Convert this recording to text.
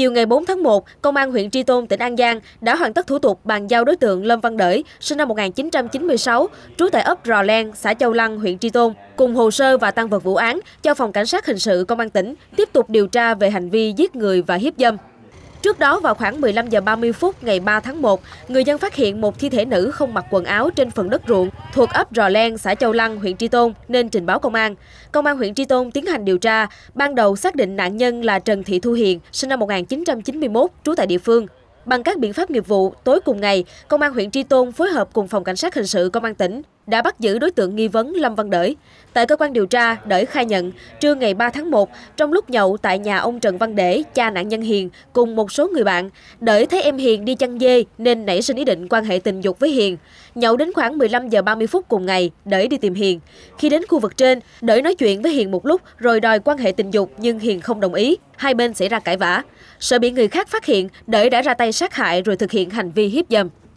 Chiều ngày 4 tháng 1, Công an huyện Tri Tôn, tỉnh An Giang đã hoàn tất thủ tục bàn giao đối tượng Lâm Văn Đởi, sinh năm 1996, trú tại ấp Rò Len, xã Châu Lăng, huyện Tri Tôn, cùng hồ sơ và tăng vật vụ án cho Phòng Cảnh sát Hình sự Công an tỉnh tiếp tục điều tra về hành vi giết người và hiếp dâm. Trước đó vào khoảng 15 giờ 30 phút ngày 3 tháng 1, người dân phát hiện một thi thể nữ không mặc quần áo trên phần đất ruộng thuộc ấp Rò Len, xã Châu Lăng, huyện Tri Tôn nên trình báo công an. Công an huyện Tri Tôn tiến hành điều tra, ban đầu xác định nạn nhân là Trần Thị Thu Hiền, sinh năm 1991, trú tại địa phương. Bằng các biện pháp nghiệp vụ, tối cùng ngày, Công an huyện Tri Tôn phối hợp cùng Phòng Cảnh sát Hình sự Công an tỉnh đã bắt giữ đối tượng nghi vấn Lâm Văn Đởi. Tại cơ quan điều tra, Đởi khai nhận, trưa ngày 3 tháng 1, trong lúc nhậu tại nhà ông Trần Văn Để, cha nạn nhân Hiền, cùng một số người bạn, Đởi thấy em Hiền đi chăn dê nên nảy sinh ý định quan hệ tình dục với Hiền. Nhậu đến khoảng 15 giờ 30 phút cùng ngày, Đởi đi tìm Hiền. Khi đến khu vực trên, Đởi nói chuyện với Hiền một lúc rồi đòi quan hệ tình dục nhưng Hiền không đồng ý. Hai bên xảy ra cãi vã. Sợ bị người khác phát hiện, Đởi đã ra tay sát hại rồi thực hiện hành vi hiếp dâm.